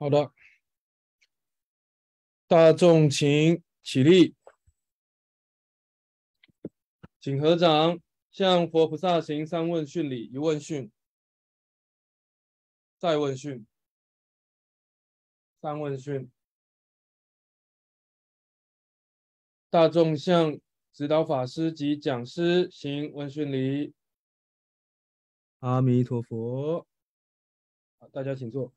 好的，大众请起立，请合掌，向佛菩萨行三问讯礼：一问讯，再问讯，三问讯。大众向指导法师及讲师行问讯礼。阿弥陀佛。大家请坐。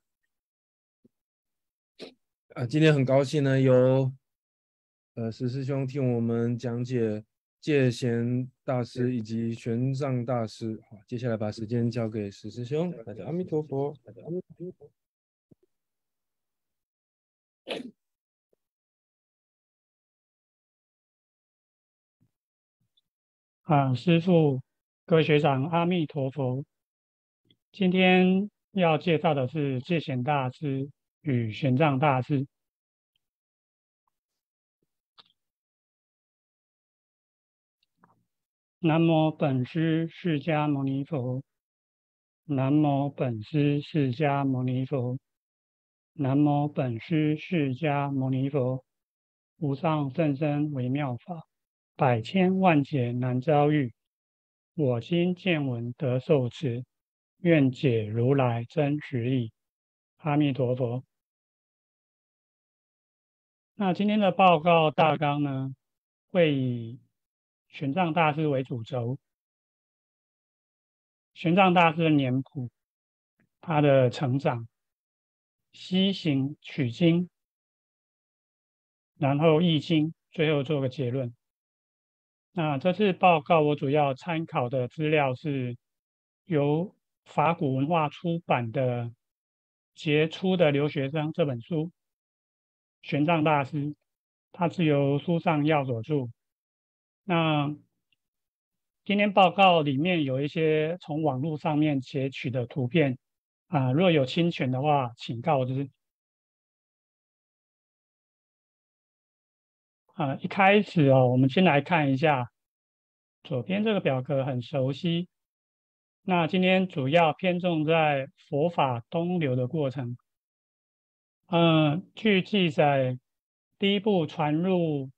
啊，今天很高兴呢，由呃石师兄听我们讲解戒贤大师以及玄奘大师。好，接下来把时间交给石师兄。大家阿弥陀佛，啊，师傅，各位学长，阿弥陀佛。今天要介绍的是戒贤大师与玄奘大师。南无本师释迦牟尼佛，南无本师释迦牟尼佛，南无本师释迦牟尼佛，无上甚深微妙法，百千万劫难遭遇，我今见闻得受持，愿解如来真实义。阿弥陀佛。那今天的报告大纲呢，会以。玄奘大师为主轴，玄奘大师的年谱，他的成长、西行取经，然后易经，最后做个结论。那这次报告我主要参考的资料是由法古文化出版的《杰出的留学生》这本书。玄奘大师，他是由书上要所著。那今天报告里面有一些从网络上面截取的图片啊，若有侵权的话，请告知。啊，一开始哦，我们先来看一下左边这个表格，很熟悉。那今天主要偏重在佛法东流的过程。嗯，据记载，第一步传入。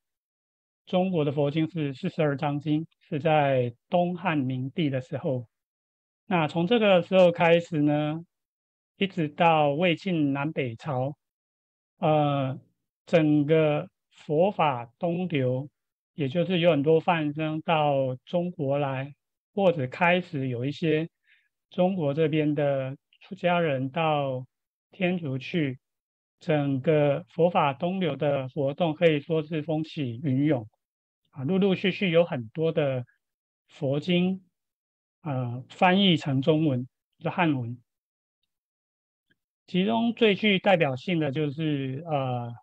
中国的佛经是四十二章经，是在东汉明帝的时候。那从这个时候开始呢，一直到魏晋南北朝，呃，整个佛法东流，也就是有很多范僧到中国来，或者开始有一些中国这边的出家人到天竺去，整个佛法东流的活动可以说是风起云涌。啊，陆陆续续有很多的佛经，呃，翻译成中文，就汉文。其中最具代表性的就是呃，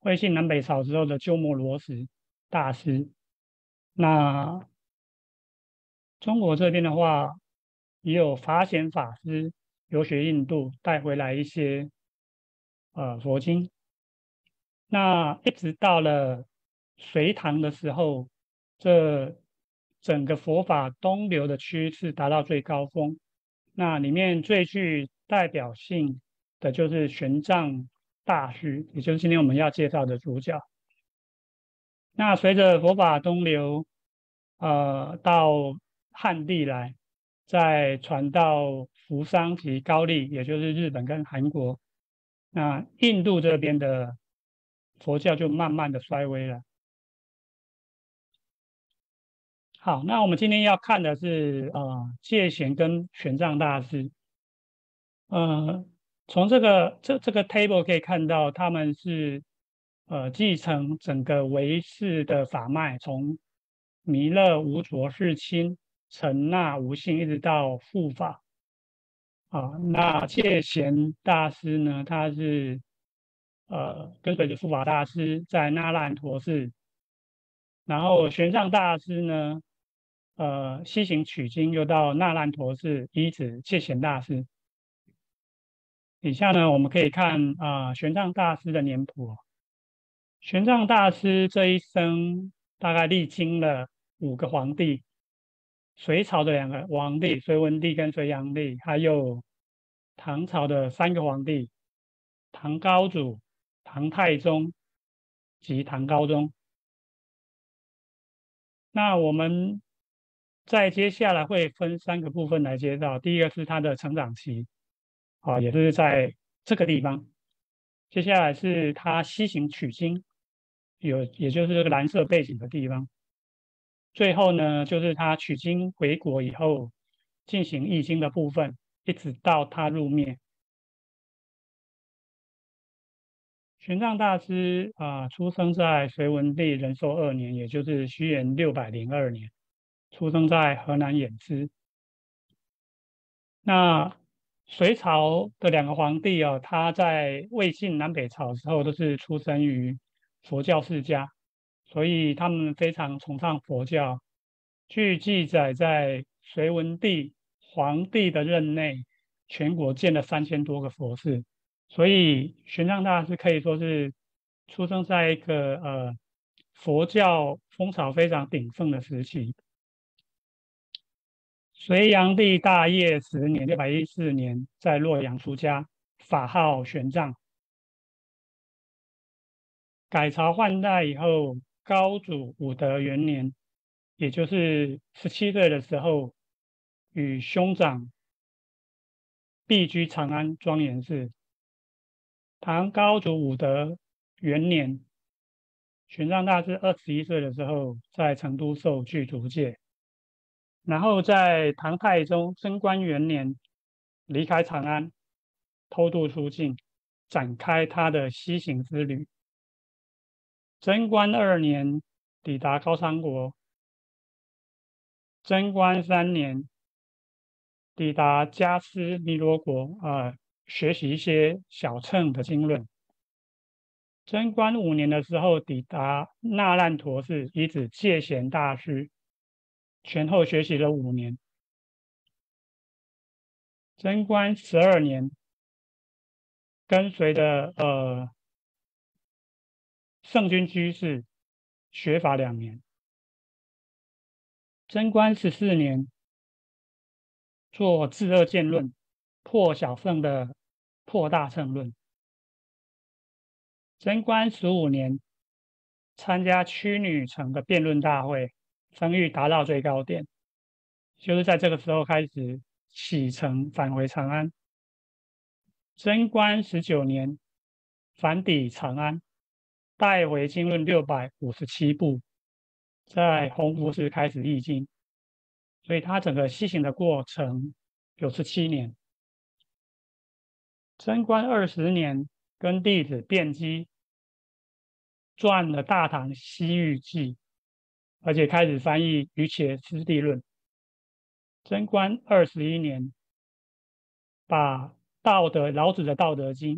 魏晋南北朝之后的鸠摩罗什大师。那中国这边的话，也有法显法师游学印度，带回来一些呃佛经。那一直到了。隋唐的时候，这整个佛法东流的趋势达到最高峰。那里面最具代表性的就是玄奘大师，也就是今天我们要介绍的主角。那随着佛法东流，呃，到汉地来，再传到扶桑及高丽，也就是日本跟韩国。那印度这边的佛教就慢慢的衰微了。好，那我们今天要看的是呃戒贤跟玄奘大师。呃，从这个这这个 table 可以看到，他们是呃继承整个唯识的法脉，从弥勒无卓世亲陈纳无性，一直到护法。啊，那戒贤大师呢，他是呃跟随的护法大师在那烂陀寺，然后玄奘大师呢。呃，西行取经又到那烂陀寺依止谢贤大师。以下呢，我们可以看啊玄奘大师的年谱。玄奘大师这一生大概历经了五个皇帝：隋朝的两个皇帝——隋文帝跟隋炀帝，还有唐朝的三个皇帝：唐高祖、唐太宗及唐高宗。那我们。在接下来会分三个部分来介绍，第一个是他的成长期，啊，也就是在这个地方。接下来是他西行取经，有也就是这个蓝色背景的地方。最后呢，就是他取经回国以后进行易经的部分，一直到他入灭。玄奘大师啊，出生在隋文帝仁寿二年，也就是虚元六百零二年。出生在河南偃师。那隋朝的两个皇帝哦，他在魏晋南北朝时候都是出生于佛教世家，所以他们非常崇尚佛教。据记载，在隋文帝皇帝的任内，全国建了三千多个佛寺，所以玄奘大师可以说是出生在一个呃佛教风潮非常鼎盛的时期。隋炀帝大业十年（六百一四年），在洛阳出家，法号玄奘。改朝换代以后，高祖武德元年，也就是十七岁的时候，与兄长避居长安庄严寺。唐高祖武德元年，玄奘大师二十一岁的时候，在成都受具足戒。然后在唐太宗贞观元年离开长安，偷渡出境，展开他的西行之旅。贞观二年抵达高昌国，贞观三年抵达迦斯尼罗国，啊，学习一些小乘的经论。贞观五年的时候抵达那烂陀寺，以指戒贤大师。前后学习了五年。贞观十二年，跟随着呃圣君居士学法两年。贞观十四年，做《制恶见论》、破小乘的破大乘论。贞观十五年，参加曲女城的辩论大会。声誉达到最高点，就是在这个时候开始启程返回长安。贞观十九年返抵长安，带回经论六百五十七部，在弘福寺开始译经，所以他整个西行的过程有十七年。贞观二十年，跟弟子辩机撰了《大唐西域记》。而且开始翻译《瑜伽师地论》。贞观二十一年，把道德老子的《道德经》，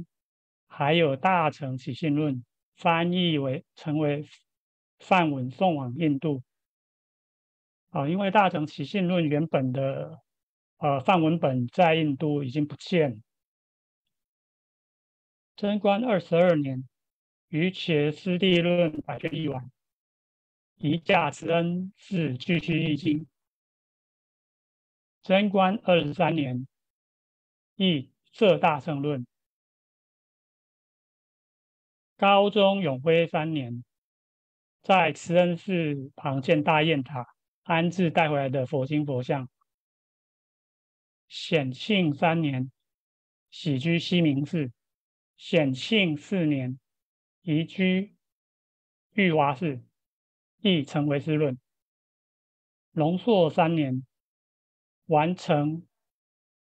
还有《大乘起信论》翻译为成为范文，送往印度。啊，因为《大乘起信论》原本的呃范文本在印度已经不见。贞观二十二年，《瑜伽师地论》百就译完。移驾慈恩寺继续易经。贞观二十三年，译《浙大圣论》。高宗永徽三年，在慈恩寺旁建大雁塔，安置带回来的佛经佛像。显庆三年，喜居西明寺；显庆四年，移居玉华寺。亦成为之论，龙朔三年完成《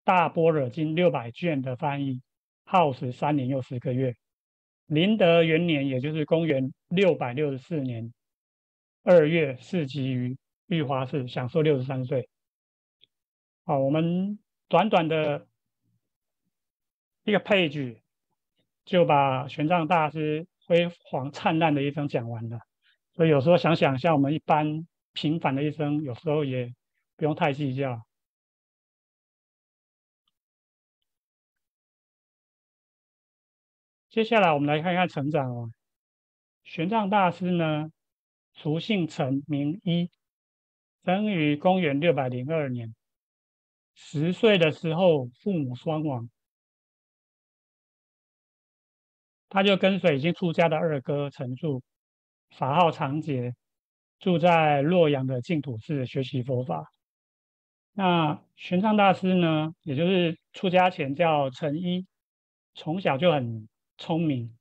大般若经》六百卷的翻译，耗时三年又十个月。麟德元年，也就是公元六百六十四年二月逝吉于玉华寺享受六十三岁。好，我们短短的一个 page 就把玄奘大师辉煌灿烂的一生讲完了。所以有时候想想，像我们一般平凡的一生，有时候也不用太计较。接下来，我们来看看成长哦。玄奘大师呢，俗姓陈，名一，生于公元六百零二年。十岁的时候，父母双亡，他就跟随已经出家的二哥陈述。法号长杰，住在洛阳的净土寺学习佛法。那玄奘大师呢，也就是出家前叫陈一，从小就很聪明。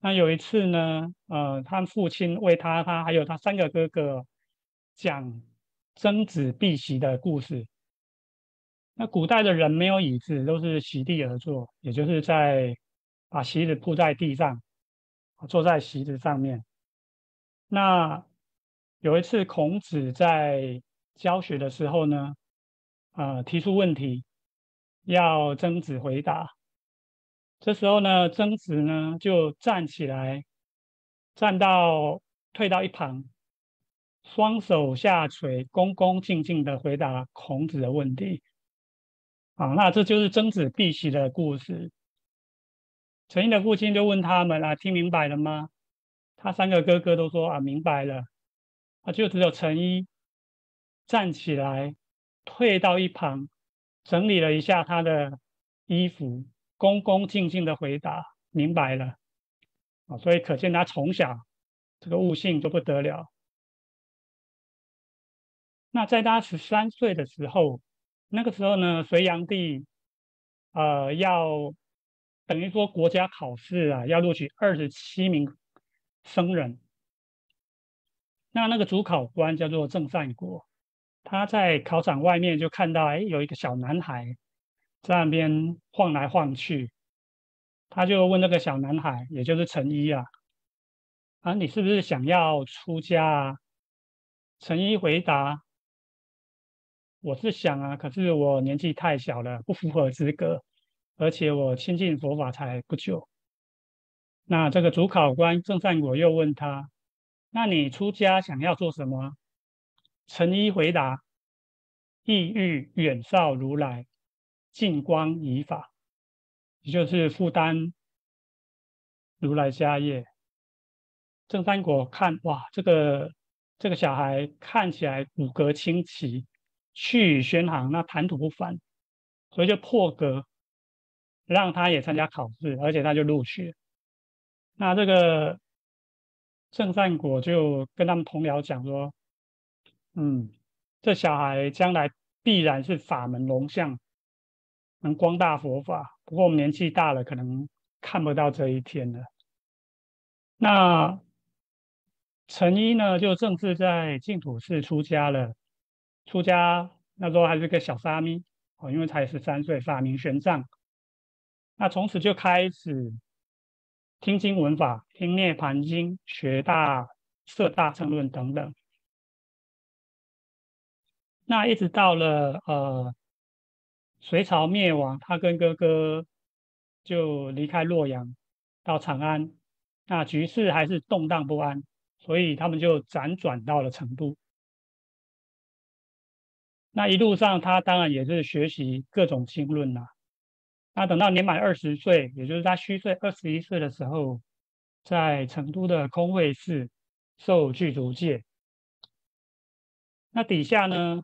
那有一次呢，呃，他父亲为他，他还有他三个哥哥讲曾子避席的故事。那古代的人没有椅子，都是席地而坐，也就是在把席子铺在地上，坐在席子上面。那有一次，孔子在教学的时候呢，呃，提出问题，要曾子回答。这时候呢，曾子呢就站起来，站到退到一旁，双手下垂，恭恭敬敬的回答孔子的问题。啊，那这就是曾子避席的故事。陈英的父亲就问他们啊，听明白了吗？他三个哥哥都说啊明白了，啊就只有陈一站起来，退到一旁，整理了一下他的衣服，恭恭敬敬的回答明白了，啊所以可见他从小这个悟性就不得了。那在他十三岁的时候，那个时候呢，隋炀帝，呃要等于说国家考试啊，要录取二十七名。僧人，那那个主考官叫做郑善国，他在考场外面就看到，哎，有一个小男孩在那边晃来晃去，他就问那个小男孩，也就是陈一啊，啊，你是不是想要出家啊？陈一回答，我是想啊，可是我年纪太小了，不符合资格，而且我亲近佛法才不久。那这个主考官郑善果又问他：“那你出家想要做什么？”陈一回答：“意欲远绍如来，近光以法，也就是负担如来家业。”郑三果看，哇，这个这个小孩看起来骨骼清奇，气宇轩昂，那谈吐不凡，所以就破格让他也参加考试，而且他就录取。那这个圣善果就跟他们同僚讲说，嗯，这小孩将来必然是法门龙象，能光大佛法。不过我们年纪大了，可能看不到这一天了。那陈一呢，就正式在净土寺出家了。出家那时候还是个小沙弥哦，因为才十三岁，法名玄奘。那从此就开始。听经闻法，听《涅盘经》、《学大》《色大乘论》等等。那一直到了呃，隋朝灭亡，他跟哥哥就离开洛阳，到长安。那局势还是动荡不安，所以他们就辗转到了成都。那一路上，他当然也是学习各种经论呐。那等到年满二十岁，也就是他虚岁二十一岁的时候，在成都的空位寺受具足戒。那底下呢，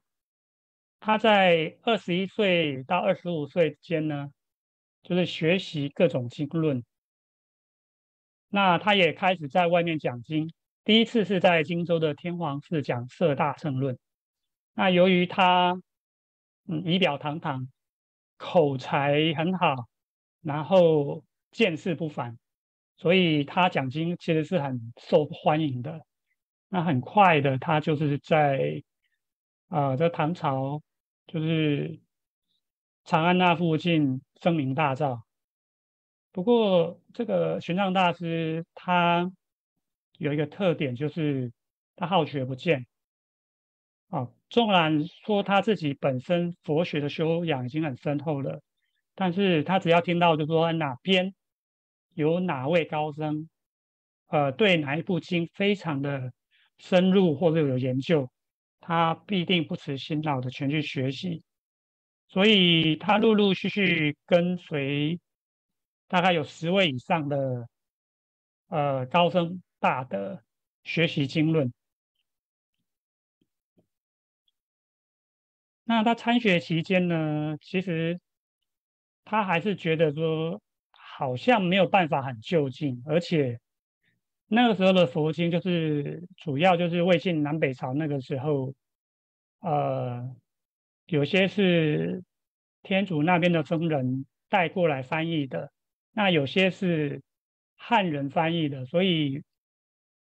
他在二十一岁到二十五岁间呢，就是学习各种经论。那他也开始在外面讲经，第一次是在荆州的天皇寺讲《色大圣论》。那由于他，嗯，仪表堂堂。口才很好，然后见识不凡，所以他讲经其实是很受欢迎的。那很快的，他就是在啊，在唐朝，就是长安那附近声名大噪。不过，这个玄奘大师他有一个特点，就是他好学不倦。纵然说他自己本身佛学的修养已经很深厚了，但是他只要听到，就说哪边有哪位高僧，呃，对哪一部经非常的深入或者有研究，他必定不辞辛劳的前去学习。所以他陆陆续续跟随大概有十位以上的呃高僧，大的学习经论。那他参学期间呢，其实他还是觉得说，好像没有办法很就近，而且那个时候的佛经就是主要就是魏晋南北朝那个时候，呃，有些是天主那边的僧人带过来翻译的，那有些是汉人翻译的，所以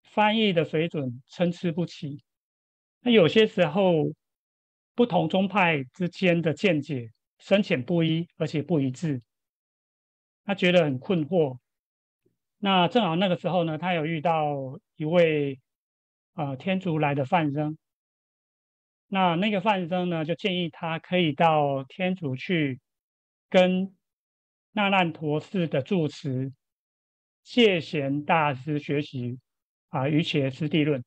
翻译的水准参差不齐，那有些时候。不同宗派之间的见解深浅不一，而且不一致，他觉得很困惑。那正好那个时候呢，他有遇到一位啊天竺来的范生。那那个范生呢，就建议他可以到天竺去跟那烂陀寺的住持谢贤大师学习啊瑜伽师地论。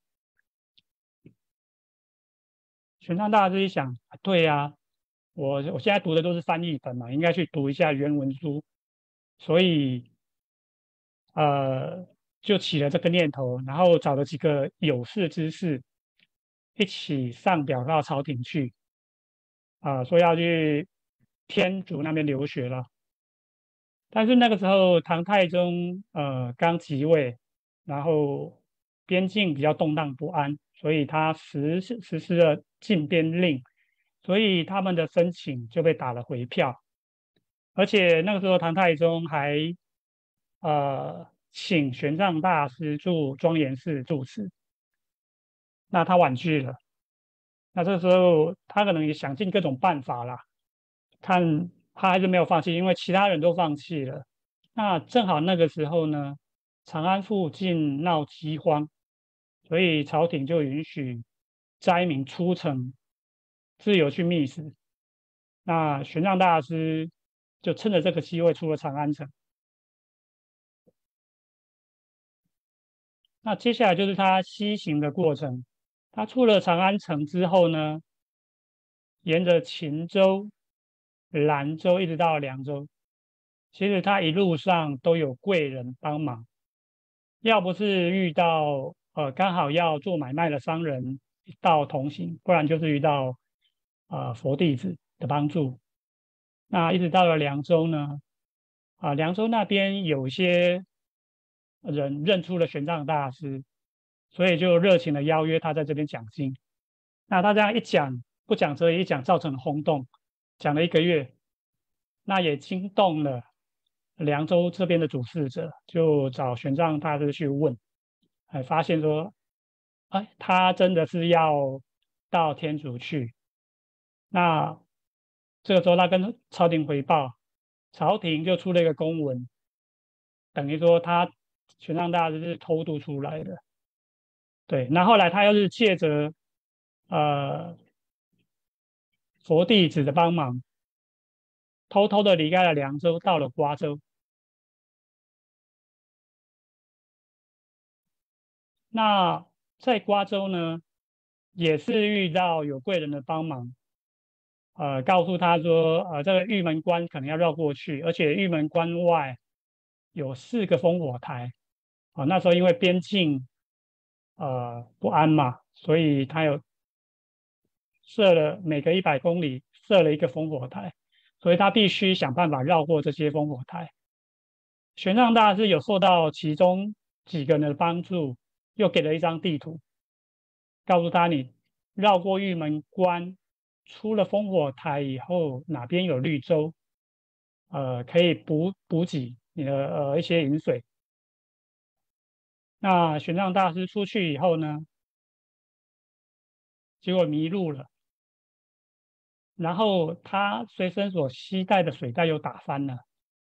全奘大家自己想啊！对啊，我我现在读的都是翻译本嘛，应该去读一下原文书。所以，呃，就起了这个念头，然后找了几个有识之士，一起上表到朝廷去，啊，说要去天竺那边留学了。但是那个时候唐太宗呃刚即位，然后边境比较动荡不安，所以他实实施了。禁边令，所以他们的申请就被打了回票。而且那个时候，唐太宗还呃请玄奘大师住庄严寺住持，那他婉拒了。那这时候他可能也想尽各种办法啦，看他还是没有放弃，因为其他人都放弃了。那正好那个时候呢，长安附近闹饥荒，所以朝廷就允许。灾民出城，自由去觅食。那玄奘大师就趁着这个机会出了长安城。那接下来就是他西行的过程。他出了长安城之后呢，沿着秦州、兰州一直到凉州。其实他一路上都有贵人帮忙，要不是遇到呃刚好要做买卖的商人。一到同行，不然就是遇到啊佛弟子的帮助。那一直到了凉州呢，啊，凉州那边有些人认出了玄奘大师，所以就热情的邀约他在这边讲经。那他这样一讲，不讲这一讲造成了轰动，讲了一个月，那也惊动了凉州这边的主事者，就找玄奘大师去问，还发现说。哎，他真的是要到天竺去，那这个时候，他跟朝廷回报，朝廷就出了一个公文，等于说他玄奘大师是偷渡出来的，对。那后来他又是借着呃佛弟子的帮忙，偷偷的离开了凉州，到了瓜州，那。在瓜州呢，也是遇到有贵人的帮忙，呃，告诉他说，呃，这个玉门关可能要绕过去，而且玉门关外有四个烽火台，啊，那时候因为边境呃不安嘛，所以他有设了每隔一百公里设了一个烽火台，所以他必须想办法绕过这些烽火台。玄奘大师有受到其中几个人的帮助。又给了一张地图，告诉他你绕过玉门关，出了烽火台以后哪边有绿洲，呃，可以补补给你的呃一些饮水。那玄奘大师出去以后呢，结果迷路了，然后他随身所携带的水袋又打翻了，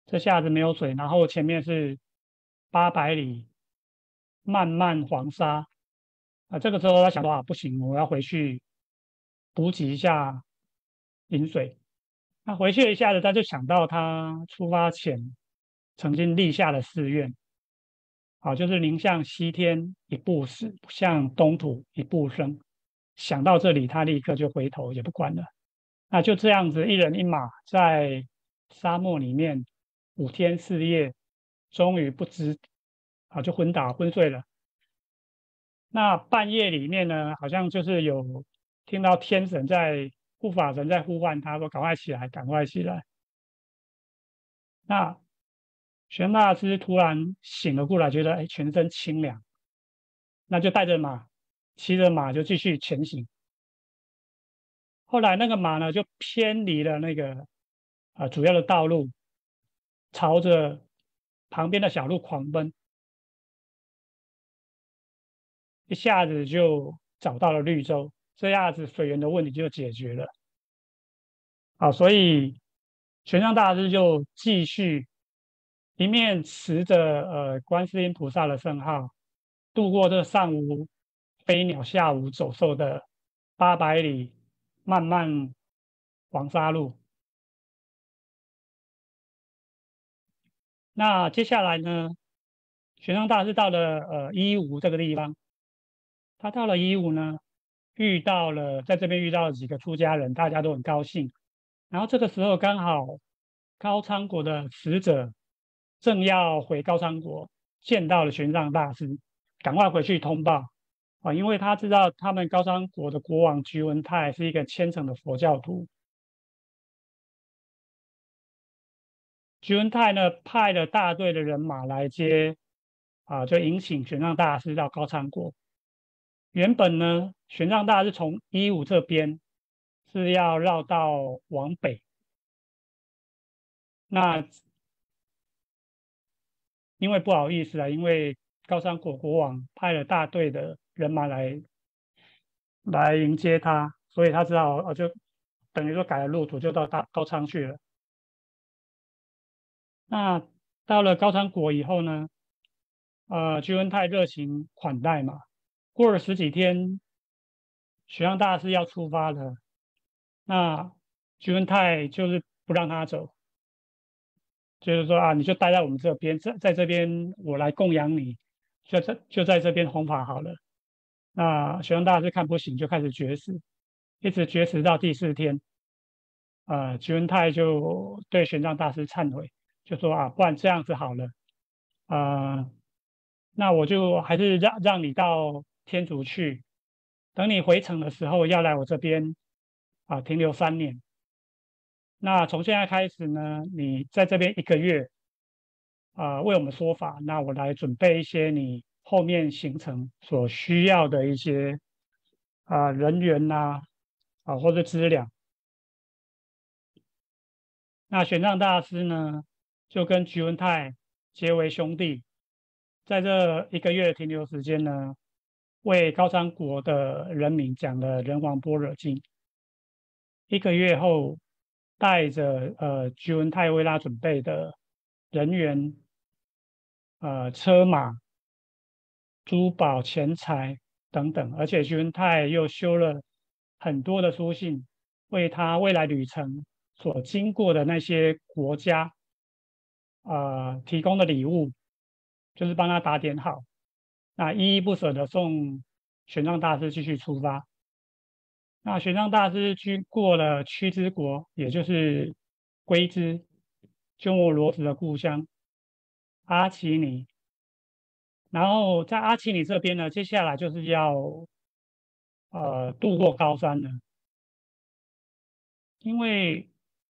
这下子没有水，然后前面是八百里。漫漫黄沙，啊，这个时候他想到，啊，不行，我要回去补给一下饮水。那回去一下子，他就想到他出发前曾经立下的誓愿，好，就是宁向西天一步死，向东土一步生。想到这里，他立刻就回头，也不管了。那就这样子，一人一马在沙漠里面五天四夜，终于不知。啊，就昏倒、昏睡了。那半夜里面呢，好像就是有听到天神在护法神在呼唤他，说：“赶快起来，赶快起来！”那玄大师突然醒了过来，觉得哎，全身清凉，那就带着马，骑着马就继续前行。后来那个马呢，就偏离了那个啊主要的道路，朝着旁边的小路狂奔。一下子就找到了绿洲，这样子水源的问题就解决了。好，所以玄奘大师就继续一面持着呃观世音菩萨的圣号，度过这上午飞鸟下午走兽的八百里漫漫黄沙路。那接下来呢，玄奘大师到了呃伊吾这个地方。他到了一五呢，遇到了在这边遇到了几个出家人，大家都很高兴。然后这个时候刚好高昌国的使者正要回高昌国，见到了玄奘大师，赶快回去通报啊，因为他知道他们高昌国的国王菊文泰是一个虔诚的佛教徒。菊文泰呢派了大队的人马来接啊，就迎请玄奘大师到高昌国。原本呢，玄奘大是从一五这边是要绕道往北，那因为不好意思啊，因为高山国国王派了大队的人马来来迎接他，所以他只好啊就等于说改了路途，就到大高昌去了。那到了高昌国以后呢，呃，屈文泰热情款待嘛。过了十几天，玄奘大师要出发了，那吉文泰就是不让他走，就是说啊，你就待在我们这边，在在这边我来供养你，就在就在这边弘法好了。那玄奘大师看不行，就开始绝食，一直绝食到第四天，呃，吉文泰就对玄奘大师忏悔，就说啊，不然这样子好了，呃，那我就还是让让你到。天竺去，等你回程的时候要来我这边啊，停留三年。那从现在开始呢，你在这边一个月啊，为我们说法。那我来准备一些你后面行程所需要的一些啊人员呐，啊或者资料。那玄奘大师呢，就跟菊文泰结为兄弟，在这一个月停留时间呢。为高昌国的人民讲了《人王般若经》，一个月后，带着呃徐文泰为他准备的人员、呃车马、珠宝、钱财等等，而且徐文泰又修了很多的书信，为他未来旅程所经过的那些国家，呃提供的礼物，就是帮他打点好。那依依不舍的送玄奘大师继续出发。那玄奘大师去过了屈之国，也就是龟兹鸠摩罗什的故乡阿奇尼。然后在阿奇尼这边呢，接下来就是要呃渡过高山了。因为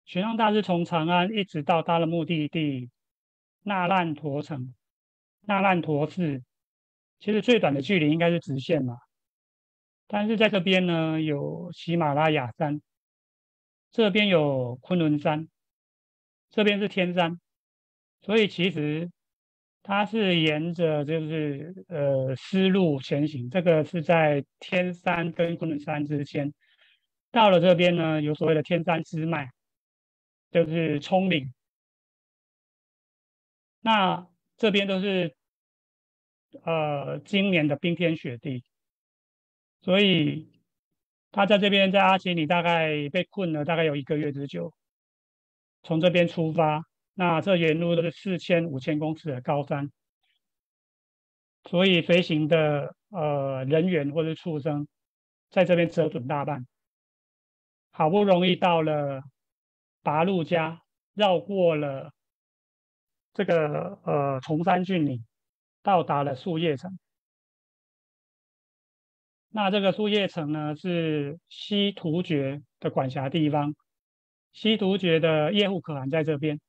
玄奘大师从长安一直到他的目的地那烂陀城，那烂陀寺。其实最短的距离应该是直线嘛，但是在这边呢，有喜马拉雅山，这边有昆仑山，这边是天山，所以其实它是沿着就是呃丝路前行，这个是在天山跟昆仑山之间，到了这边呢，有所谓的天山支脉，就是葱岭，那这边都是。呃，今年的冰天雪地，所以他在这边在阿奇里大概被困了大概有一个月之久，从这边出发，那这沿路都是四千、五千公尺的高山，所以随行的呃人员或者畜生在这边折损大半，好不容易到了达路家，绕过了这个呃崇山峻岭。到达了树叶城，那这个树叶城呢是西突厥的管辖地方，西突厥的叶护可汗在这边。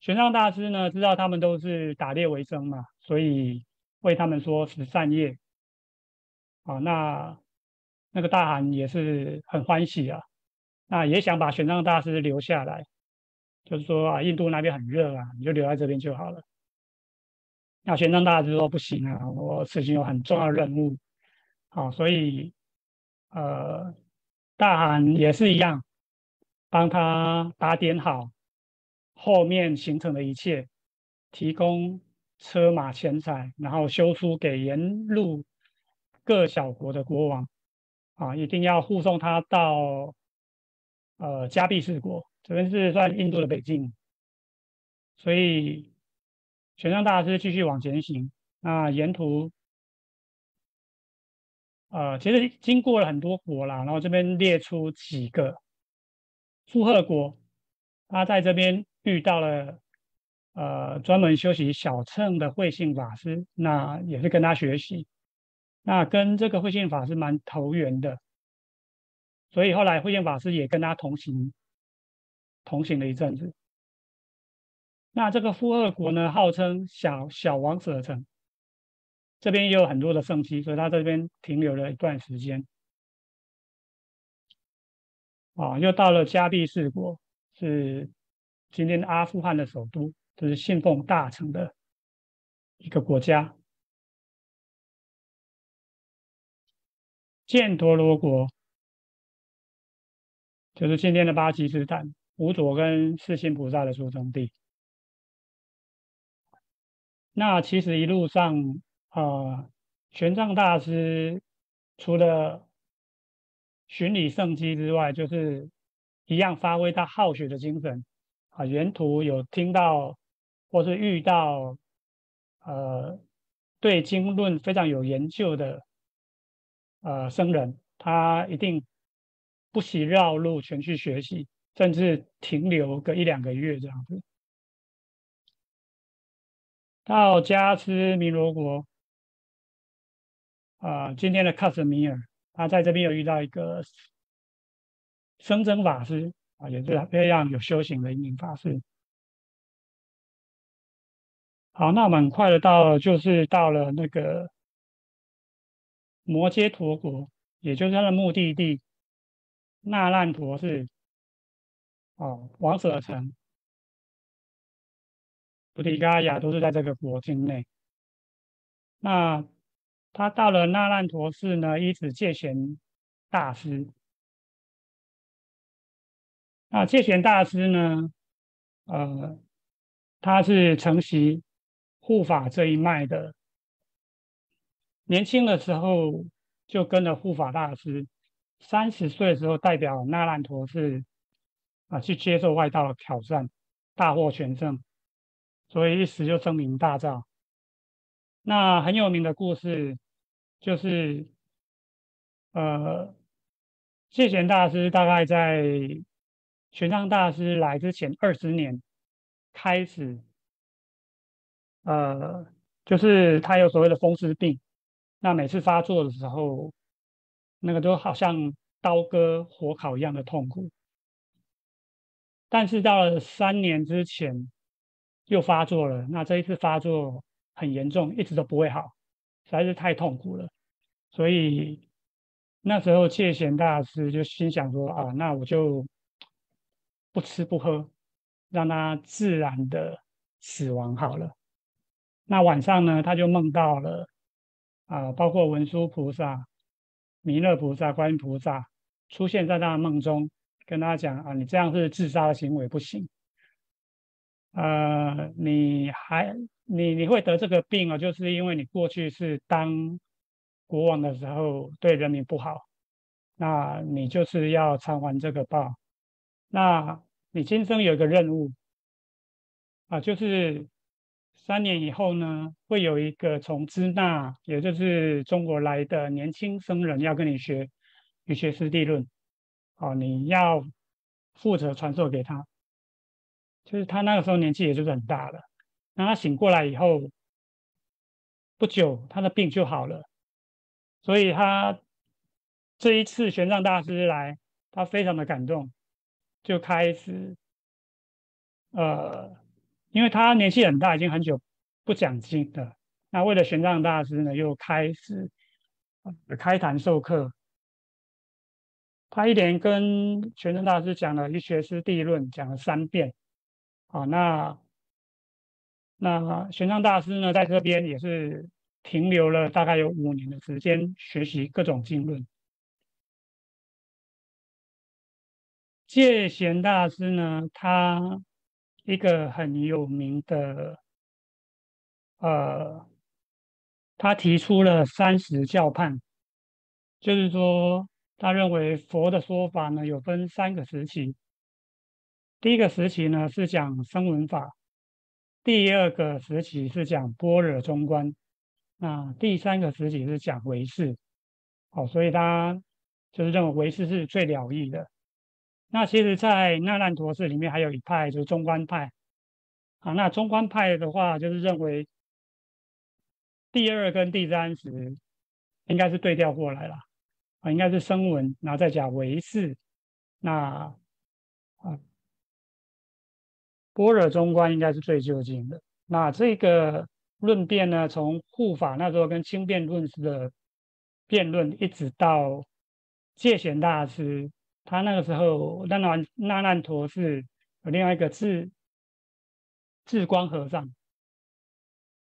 玄奘大师呢知道他们都是打猎为生嘛，所以为他们说十善业。啊，那那个大汗也是很欢喜啊，那也想把玄奘大师留下来，就是说啊，印度那边很热啊，你就留在这边就好了。那玄奘大师说不行啊，我此行有很重要的任务，好，所以，呃，大汗也是一样，帮他打点好后面形成的一切，提供车马钱财，然后修书给沿路各小国的国王，啊，一定要护送他到，呃，加毕士国，这边是算印度的北境，所以。玄奘大师继续往前行，那沿途，呃，其实经过了很多国啦，然后这边列出几个，苏赫国，他在这边遇到了，呃，专门修习小乘的慧性法师，那也是跟他学习，那跟这个慧性法师蛮投缘的，所以后来慧性法师也跟他同行，同行了一阵子。那这个富二国呢，号称小小王子的城，这边也有很多的圣器，所以他这边停留了一段时间。啊，又到了加毕士国，是今天的阿富汗的首都，这是信奉大乘的一个国家。犍陀罗国，就是今天的巴基斯坦，五祖跟四星菩萨的出生地。那其实一路上，呃，玄奘大师除了巡礼圣迹之外，就是一样发挥他好学的精神啊。沿途有听到或是遇到，呃，对经论非常有研究的，呃，僧人，他一定不惜绕路全去学习，甚至停留个一两个月这样子。到迦斯弥罗国啊，今天的卡什米尔，他在这边有遇到一个生真法师啊，也是非常有修行的一名法师。好，那我们很快的到，就是到了那个摩揭陀国，也就是他的目的地，那烂陀寺，哦，王舍城。菩提伽亚都是在这个国境内。那他到了那烂陀寺呢，依止戒贤大师。那戒贤大师呢，呃，他是承袭护法这一脉的。年轻的时候就跟着护法大师，三十岁时候代表那烂陀寺啊，去接受外道的挑战，大获全胜。所以一时就声名大噪。那很有名的故事就是，呃，谢玄大师大概在玄奘大师来之前二十年开始，呃，就是他有所谓的风湿病。那每次发作的时候，那个都好像刀割火烤一样的痛苦。但是到了三年之前。又发作了，那这一次发作很严重，一直都不会好，实在是太痛苦了。所以那时候，戒贤大师就心想说：“啊，那我就不吃不喝，让他自然的死亡好了。”那晚上呢，他就梦到了啊，包括文殊菩萨、弥勒菩萨、观音菩萨出现在他的梦中，跟他讲：“啊，你这样是自杀的行为，不行。”呃，你还你你会得这个病哦，就是因为你过去是当国王的时候对人民不好，那你就是要偿还这个报。那你今生有一个任务啊，就是三年以后呢，会有一个从支那，也就是中国来的年轻僧人要跟你学《瑜学师地论》，哦，你要负责传授给他。就是他那个时候年纪也就是很大了，那他醒过来以后，不久他的病就好了，所以他这一次玄奘大师来，他非常的感动，就开始，呃，因为他年纪很大，已经很久不讲经的，那为了玄奘大师呢，又开始开坛授课，他一连跟玄奘大师讲了《一学师地论》讲了三遍。好，那那玄奘大师呢，在这边也是停留了大概有五年的时间，学习各种经论。戒贤大师呢，他一个很有名的，呃，他提出了三十教判，就是说，他认为佛的说法呢，有分三个时期。第一个时期呢是讲声闻法，第二个时期是讲般若中观，那第三个时期是讲唯识。好，所以他就是认为唯识是最了义的。那其实，在那烂陀寺里面还有一派就是中观派。啊。那中观派的话就是认为第二跟第三时应该是对调过来了，啊，应该是声闻，然后再讲唯识。那般若中观应该是最究竟的。那这个论辩呢，从护法那时候跟清辩论师的辩论，一直到戒贤大师，他那个时候那那那难陀是有另外一个智智光和尚。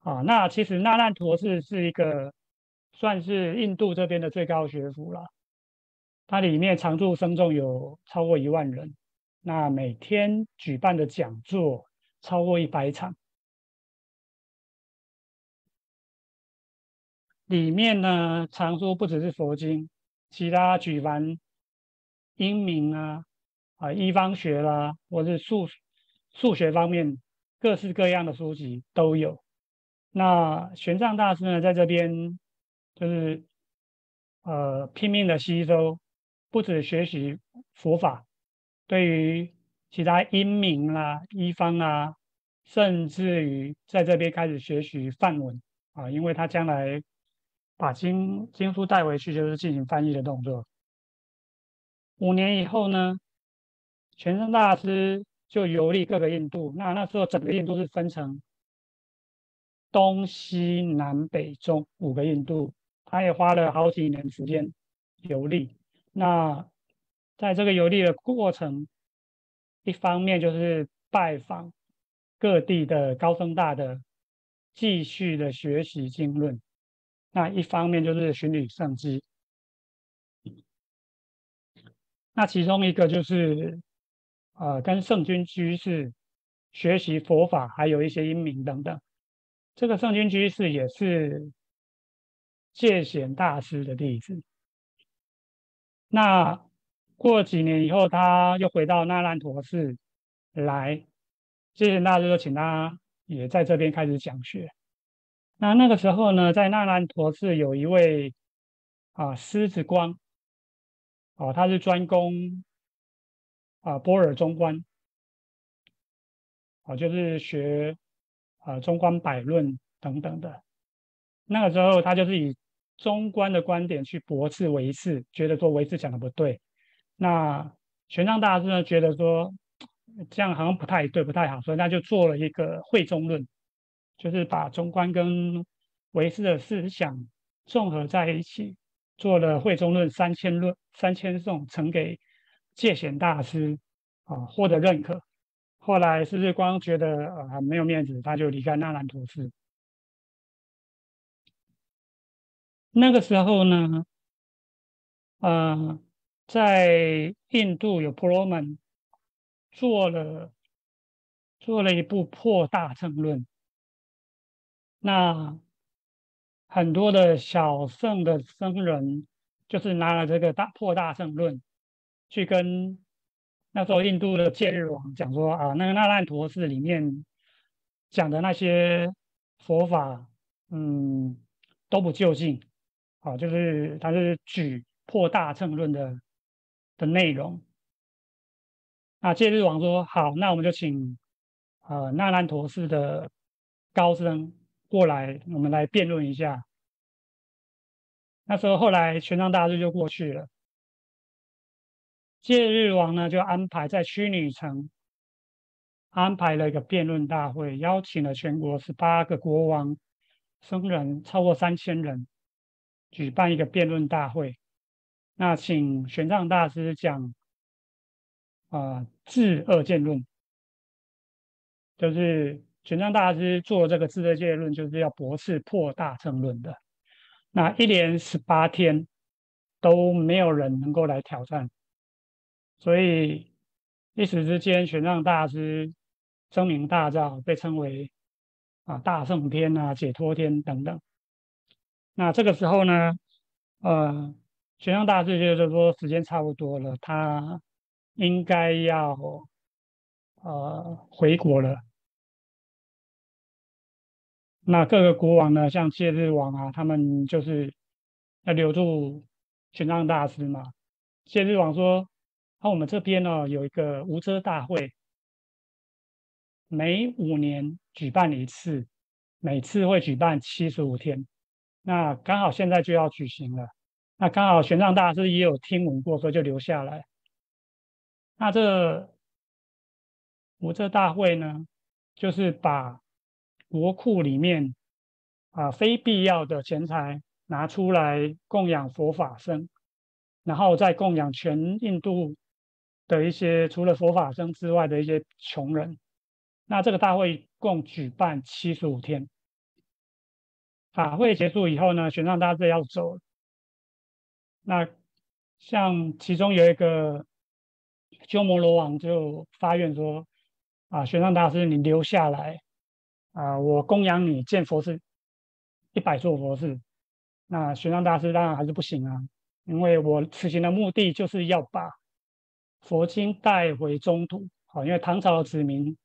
啊，那其实那难陀寺是一个算是印度这边的最高学府了，它里面常住僧众有超过一万人。那每天举办的讲座超过一百场，里面呢，藏书不只是佛经，其他举凡英明啊、啊医方学啦，或是数数学方面，各式各样的书籍都有。那玄奘大师呢，在这边就是呃拼命的吸收，不止学习佛法。对于其他英明啦、一方啊，甚至于在这边开始学习梵文啊，因为他将来把经经书带回去，就是进行翻译的动作。五年以后呢，全真大师就游历各个印度。那那时候整个印度是分成东西南北中五个印度，他也花了好几年时间游历。那在这个游历的过程，一方面就是拜访各地的高僧大德，继续的学习经论；那一方面就是巡礼圣迹。那其中一个就是，呃，跟圣君居士学习佛法，还有一些英明等等。这个圣君居士也是戒显大师的弟子。那。过几年以后，他又回到那烂陀寺来，谢谢大师就请他也在这边开始讲学。那那个时候呢，在那烂陀寺有一位啊狮子光，哦，他是专攻啊波尔中观，哦，就是学啊中观百论等等的。那个时候，他就是以中观的观点去驳斥维世，觉得说维世讲的不对。那玄奘大师呢？觉得说这样好像不太对，不太好，所以他就做了一个会中论，就是把中观跟唯识的思想综合在一起，做了会中论三千论三千颂，呈给戒贤大师啊，获得认可。后来是日光觉得啊没有面子，他就离开那兰陀寺。那个时候呢，啊。在印度有婆罗门做了做了一部破大乘论，那很多的小圣的僧人就是拿了这个大破大乘论去跟那时候印度的戒日王讲说啊，那个那烂陀寺里面讲的那些佛法，嗯，都不就近。啊，就是他是举破大乘论的。的内容。那戒日王说：“好，那我们就请呃那兰陀寺的高僧过来，我们来辩论一下。”那时候后来玄奘大师就过去了。戒日王呢就安排在虚拟城，安排了一个辩论大会，邀请了全国十八个国王，僧人超过三千人，举办一个辩论大会。那请玄奘大师讲啊《治恶见论》，就是玄奘大师做这个《治恶见论》，就是要博士破大乘论的。那一连十八天都没有人能够来挑战，所以一时之间玄奘大师声名大噪，被称为啊大圣天啊、解脱天等等。那这个时候呢，呃。玄奘大师就是说时间差不多了，他应该要呃回国了。那各个国王呢，像戒日王啊，他们就是要留住玄奘大师嘛。戒日王说：“那我们这边呢有一个无遮大会，每五年举办一次，每次会举办七十五天，那刚好现在就要举行了。”那刚好玄奘大师也有听闻过，所以就留下来。那这五车大会呢，就是把国库里面啊非必要的钱财拿出来供养佛法僧，然后再供养全印度的一些除了佛法僧之外的一些穷人。那这个大会共举办七十五天，法会结束以后呢，玄奘大师要走了。那像其中有一个鸠摩罗王就发愿说：“啊，玄奘大师，你留下来，啊，我供养你建佛寺一百座佛寺。”那玄奘大师当然还是不行啊，因为我此行的目的就是要把佛经带回中土啊，因为唐朝的子民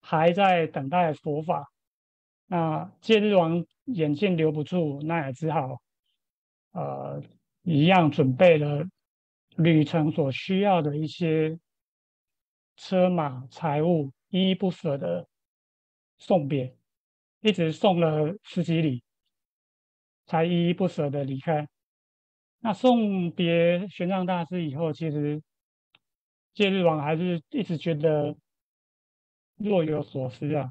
还在等待佛法。那戒日王眼见留不住，那也只好呃。一样准备了旅程所需要的一些车马财物，依依不舍的送别，一直送了十几里，才依依不舍的离开。那送别玄奘大师以后，其实戒日王还是一直觉得若有所思啊。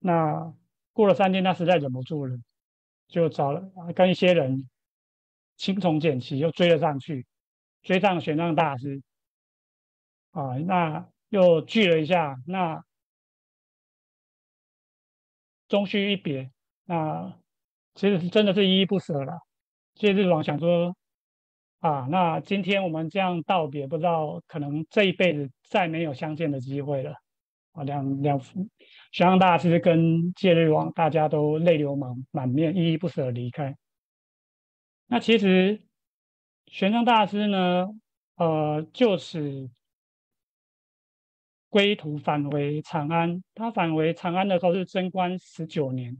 那过了三天，他实在忍不住了，就找了跟一些人。青重剑奇又追了上去，追上玄奘大师，啊，那又聚了一下，那终须一别，那其实是真的是依依不舍了。戒日王想说，啊，那今天我们这样道别，不知道可能这一辈子再没有相见的机会了。啊，两两玄奘大师跟戒律王，大家都泪流满满面，依依不舍离开。那其实玄奘大师呢，呃，就此归途返回长安。他返回长安的时候是贞观十九年，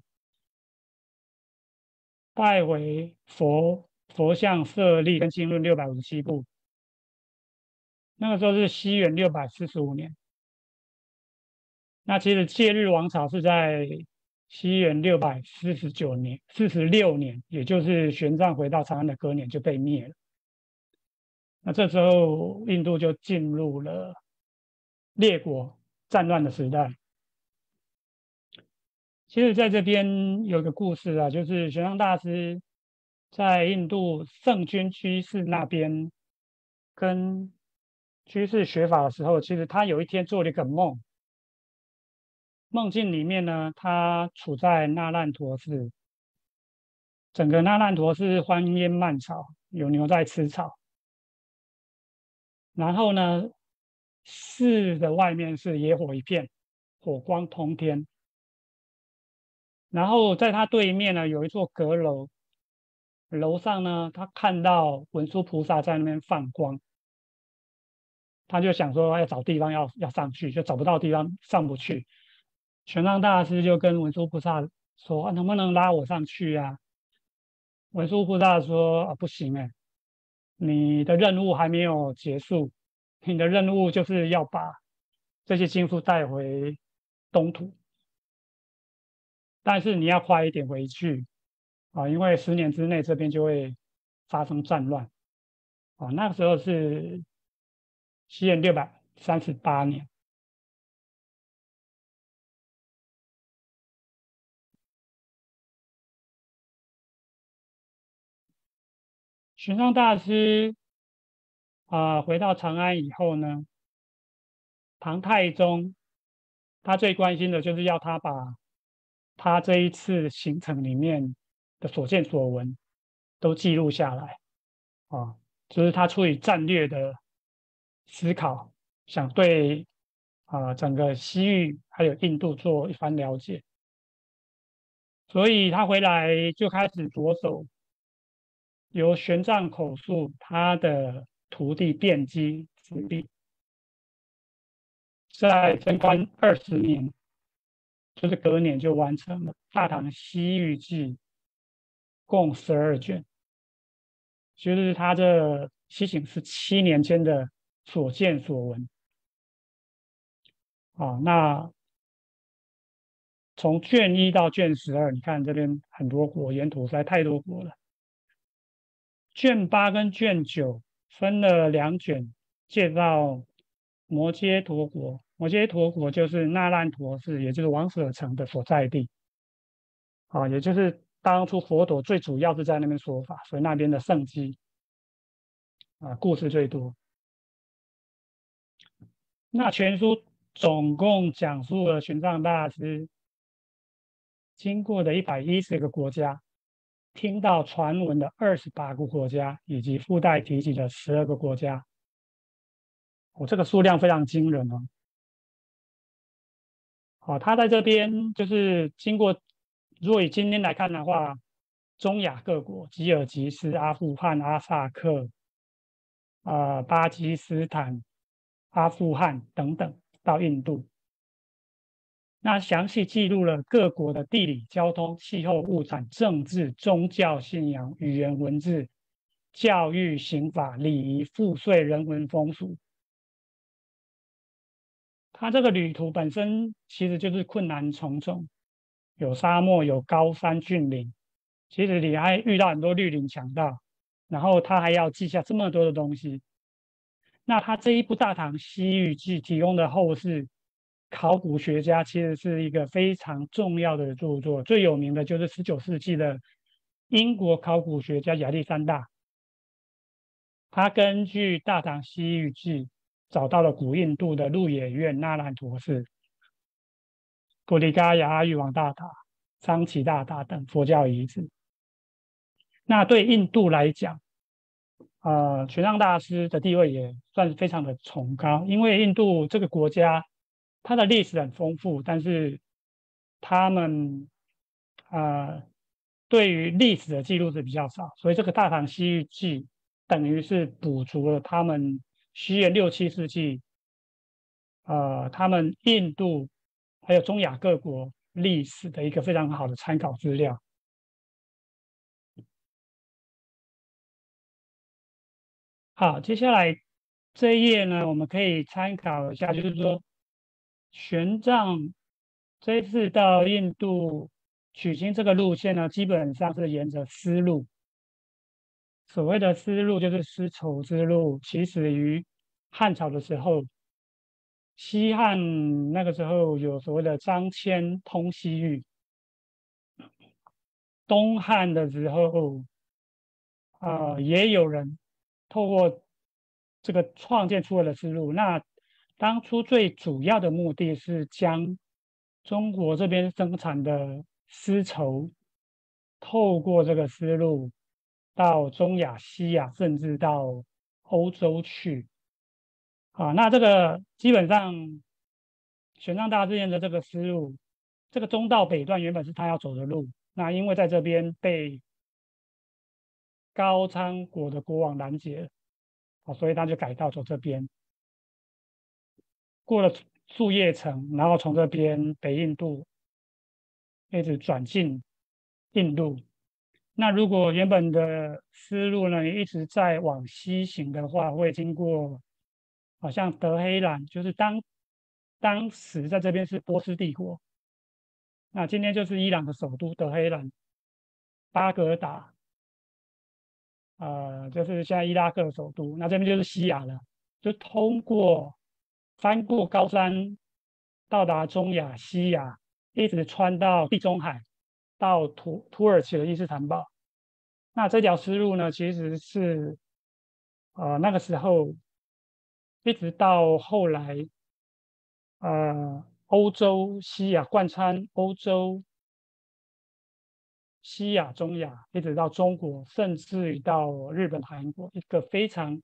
拜为佛佛像舍利跟经论六百五十七部。那个时候是西元六百四十五年。那其实戒日王朝是在。西元六百四十九年、四十六年，也就是玄奘回到长安的隔年就被灭了。那这时候，印度就进入了列国战乱的时代。其实在这边有个故事啊，就是玄奘大师在印度圣君居士那边跟居士学法的时候，其实他有一天做了一个梦。梦境里面呢，他处在那烂陀寺，整个那烂陀寺荒烟蔓草，有牛在吃草。然后呢，寺的外面是野火一片，火光通天。然后在他对面呢，有一座阁楼，楼上呢，他看到文殊菩萨在那边放光，他就想说要找地方要要上去，就找不到地方上不去。玄奘大师就跟文殊菩萨说：“能不能拉我上去啊？”文殊菩萨说：“啊，不行哎，你的任务还没有结束，你的任务就是要把这些经书带回东土，但是你要快一点回去啊，因为十年之内这边就会发生战乱啊，那个时候是西元六百三十八年。”玄奘大师啊，回到长安以后呢，唐太宗他最关心的就是要他把他这一次行程里面的所见所闻都记录下来啊，就是他出于战略的思考，想对啊整个西域还有印度做一番了解，所以他回来就开始着手。由玄奘口述，他的徒弟奠基，整毕，在贞观二十年，就是隔年就完成了《大唐西域记》，共十二卷。就是他这西行是七年间的所见所闻。啊，那从卷一到卷十二，你看这边很多国，沿途实在太多国了。卷八跟卷九分了两卷，介绍摩揭陀国。摩揭陀国就是那烂陀寺，也就是王舍城的所在地。啊，也就是当初佛陀最主要是在那边说法，所以那边的圣迹啊故事最多。那全书总共讲述了玄奘大师经过的一百一十个国家。听到传闻的二十八个国家，以及附带提及的十二个国家，我这个数量非常惊人哦。好，他在这边就是经过，如果以今天来看的话，中亚各国，吉尔吉斯、阿富汗、阿萨克、啊巴基斯坦、阿富汗等等，到印度。那详细记录了各国的地理、交通、气候、物产、政治、宗教、信仰、语言、文字、教育、刑法、礼仪、赋税、人文风俗。他这个旅途本身其实就是困难重重，有沙漠，有高山峻岭，其实你还遇到很多绿林强盗，然后他还要记下这么多的东西。那他这一部《大唐西域记》提供的后世。考古学家其实是一个非常重要的著作，最有名的就是十九世纪的英国考古学家亚历山大，他根据《大唐西域记》找到了古印度的鹿野苑、那兰陀寺、古里嘎雅阿育王大塔、桑奇大塔等佛教遗址。那对印度来讲，呃，玄奘大师的地位也算是非常的崇高，因为印度这个国家。它的历史很丰富，但是他们呃对于历史的记录是比较少，所以这个《大唐西域记》等于是补足了他们西元六七世纪，呃，他们印度还有中亚各国历史的一个非常好的参考资料。好，接下来这一页呢，我们可以参考一下，就是说。玄奘这次到印度取经这个路线呢，基本上是沿着丝路。所谓的丝路就是丝绸之路，起始于汉朝的时候。西汉那个时候有所谓的张骞通西域，东汉的时候啊也有人透过这个创建出来的丝路。那当初最主要的目的是将中国这边生产的丝绸，透过这个丝路到中亚、西亚，甚至到欧洲去。啊，那这个基本上玄奘大师沿的这个思路，这个中道北段原本是他要走的路，那因为在这边被高昌国的国王拦截，啊，所以他就改道走这边。过了树叶城，然后从这边北印度一直转进印度。那如果原本的思路呢，一直在往西行的话，会经过好像德黑兰，就是当当时在这边是波斯帝国，那今天就是伊朗的首都德黑兰，巴格达，呃，就是现在伊拉克的首都。那这边就是西亚了，就通过。翻过高山，到达中亚、西亚，一直穿到地中海，到土土耳其的伊斯坦堡。那这条丝路呢，其实是，呃，那个时候，一直到后来，呃，欧洲、西亚贯穿欧洲、西亚、中亚，一直到中国，甚至于到日本、韩国，一个非常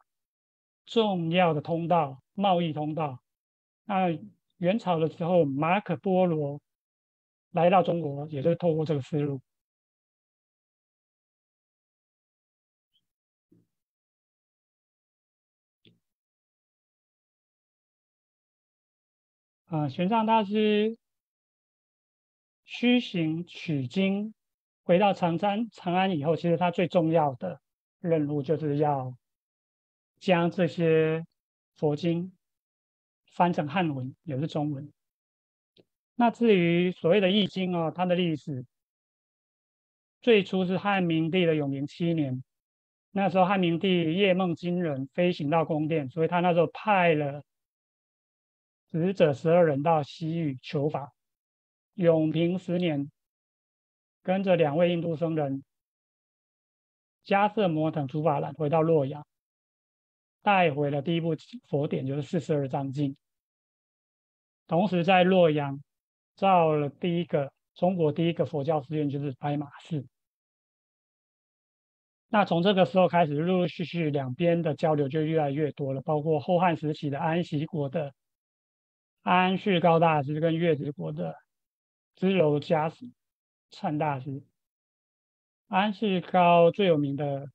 重要的通道，贸易通道。那元朝的时候，马可波罗来到中国，也是透过这个思路。啊，玄奘大师虚行取经，回到长山长安以后，其实他最重要的任务就是要将这些佛经。翻成汉文也是中文。那至于所谓的《易经》哦，它的历史最初是汉明帝的永宁七年，那时候汉明帝夜梦金人飞行到宫殿，所以他那时候派了使者十二人到西域求法。永平十年，跟着两位印度僧人迦瑟摩腾、出法兰回到洛阳。带回了第一部佛典，就是《四十二章经》。同时，在洛阳造了第一个中国第一个佛教寺院，就是白马寺。那从这个时候开始，陆陆续续两边的交流就越来越多了。包括后汉时期的安息国的安世高大师，跟月子国的支娄迦谶大师。安世高最有名的。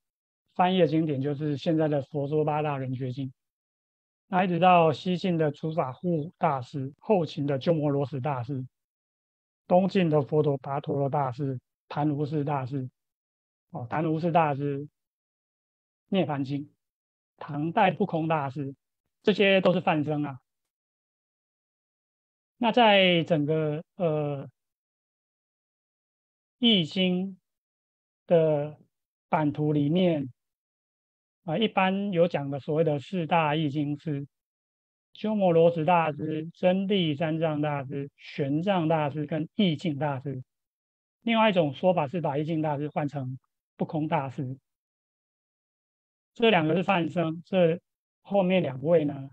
翻的经典，就是现在的《佛说八大人觉经》，那一直到西晋的除法护大师、后秦的鸠摩罗什大师、东晋的佛陀跋陀罗大师、昙无是大师，哦，昙无是大师，《涅槃经》，唐代不空大师，这些都是范增啊。那在整个呃《易经》的版图里面。啊，一般有讲的所谓的四大易经师：鸠摩罗什大师、真谛三藏大师、玄奘大师跟易经大师。另外一种说法是把易经大师换成不空大师。这两个是梵生，这后面两位呢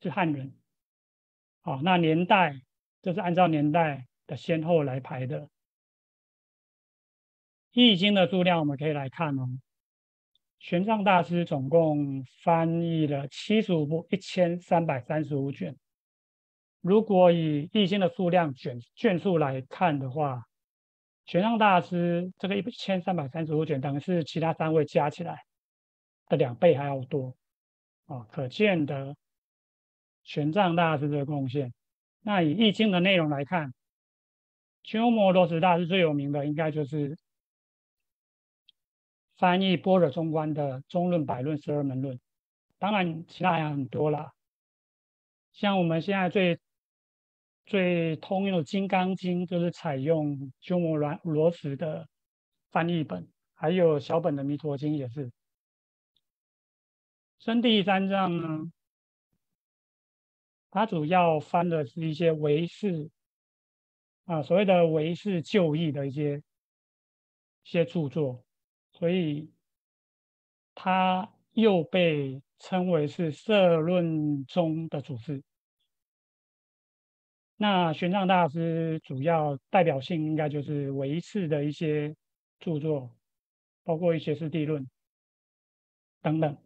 是汉人。好，那年代就是按照年代的先后来排的。易经的数量我们可以来看哦。玄奘大师总共翻译了七十五部一千三百三十五卷。如果以《易经》的数量卷卷数来看的话，玄奘大师这个一千三百三十五卷，等于是其他三位加起来的两倍还要多啊！可见得玄奘大师的贡献。那以《易经》的内容来看，鸠摩罗什大师最有名的，应该就是。翻译《般若中观》的《中论》《百论》《十二门论》，当然其他还有很多啦。像我们现在最最通用的《金刚经》，就是采用鸠摩罗罗什的翻译本，还有小本的《弥陀经》也是。《生地三藏》呢，它主要翻的是一些唯识啊，所谓的唯识旧义的一些一些著作。所以他又被称为是社论宗的组织。那玄奘大师主要代表性应该就是唯识的一些著作，包括一些《是地论》等等。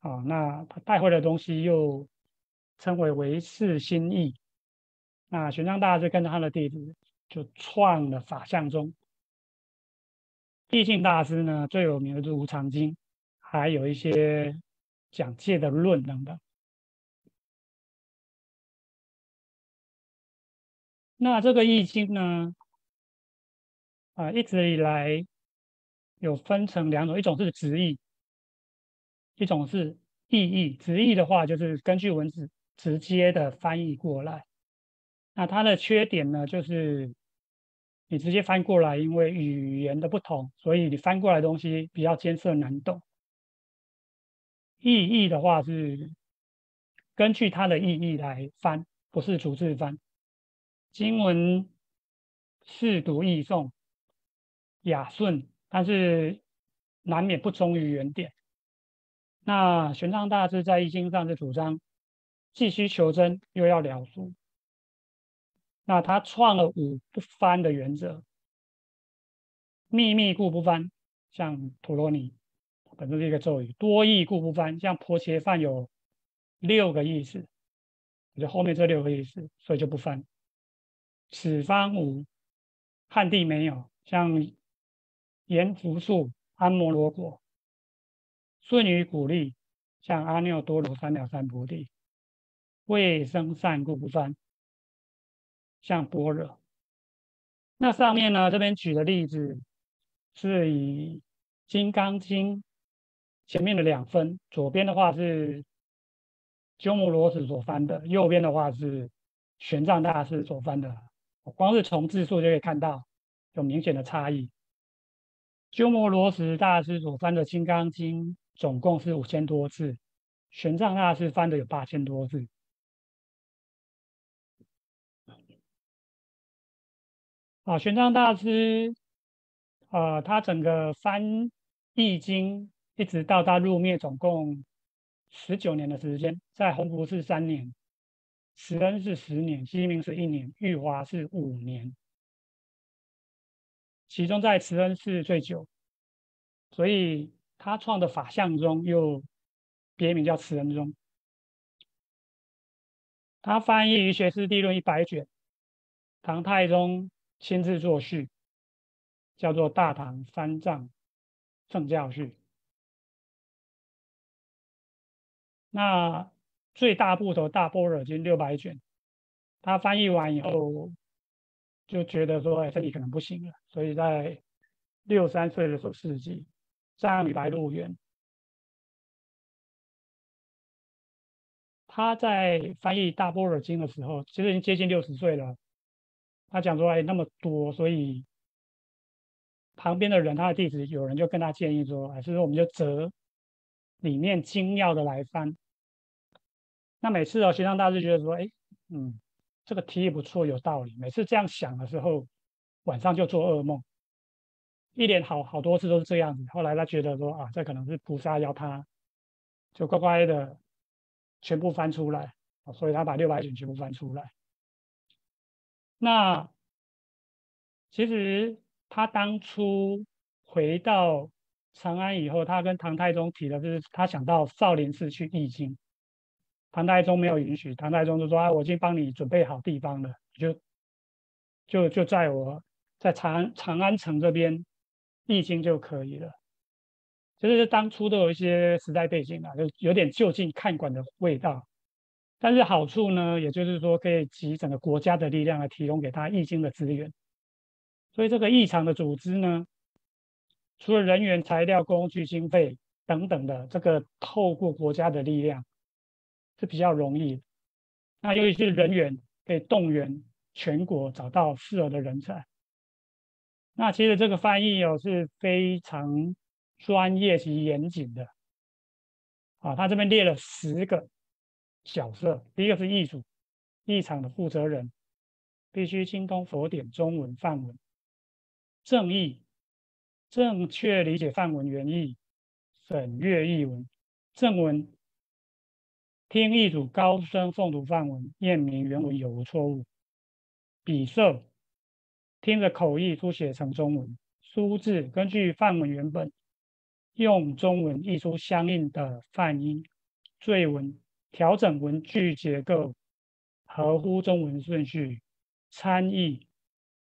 好，那他带回的东西又称为唯识心意。那玄奘大师跟着他的弟子就创了法相宗。易经大师呢，最有名的就是《无常经》，还有一些讲界的论等等。那这个易经呢，啊，一直以来有分成两种，一种是直译，一种是意译。直译的话，就是根据文字直接的翻译过来。那它的缺点呢，就是。你直接翻过来，因为语言的不同，所以你翻过来东西比较艰涩难懂。意义的话是根据它的意义来翻，不是逐字翻。经文是读易诵，雅顺，但是难免不忠于原点。那玄奘大师在易经上的主张，既需求真，又要了俗。那他创了五不翻的原则，秘密故不翻，像陀罗尼，本身是一个咒语；多义故不翻，像婆伽梵有六个意思，就后面这六个意思，所以就不翻。此方无，汉地没有，像严福树、安摩罗果、顺于鼓励，像阿耨多罗三藐三菩提，未生善故不翻。像般若，那上面呢？这边举的例子是以《金刚经》前面的两分，左边的话是鸠摩罗什所翻的，右边的话是玄奘大师所翻的。光是从字数就可以看到有明显的差异。鸠摩罗什大师所翻的《金刚经》总共是五千多字，玄奘大师翻的有八千多字。啊，玄奘大师，呃，他整个翻译经，一直到他入灭，总共十九年的时间，在弘福寺三年，慈恩寺十年，西明寺一年，玉华寺五年，其中在慈恩寺最久，所以他创的法相中又别名叫慈恩宗。他翻译《于学士地论》一百卷，唐太宗。亲自作序，叫做《大唐三藏圣教序》。那最大部头《大般若经》六百卷，他翻译完以后就觉得说：“哎，这里可能不行。”了，所以在六三岁的时候，世纪上于白鹿元。他在翻译《大般若经》的时候，其实已经接近六十岁了。他讲出来那么多，所以旁边的人，他的弟子有人就跟他建议说：“哎，是说我们就择里面精要的来翻。”那每次哦，玄奘大师觉得说：“哎，嗯，这个提议不错，有道理。”每次这样想的时候，晚上就做噩梦，一连好好多次都是这样子。后来他觉得说：“啊，这可能是菩萨要他，就乖乖的全部翻出来。”所以，他把六百卷全部翻出来。那其实他当初回到长安以后，他跟唐太宗提的，就是他想到少林寺去译经。唐太宗没有允许，唐太宗就说：“啊，我已经帮你准备好地方了，就就就在我在长安长安城这边译经就可以了。”其实当初都有一些时代背景啊，就有点就近看管的味道。但是好处呢，也就是说可以集整个国家的力量来提供给他易经的资源，所以这个异常的组织呢，除了人员、材料、工具、经费等等的这个透过国家的力量是比较容易。那尤其是人员可以动员全国找到适合的人才。那其实这个翻译哦是非常专业及严谨的。啊，他这边列了十个。角色第一个是译组，译场的负责人，必须精通佛典中文范文，正译，正确理解范文原意，审阅译文，正文，听译组高声诵读范文，验明原文有无错误，笔色，听着口译书写成中文，书字根据范文原本，用中文译出相应的泛音，缀文。调整文句结构，合乎中文顺序。参议，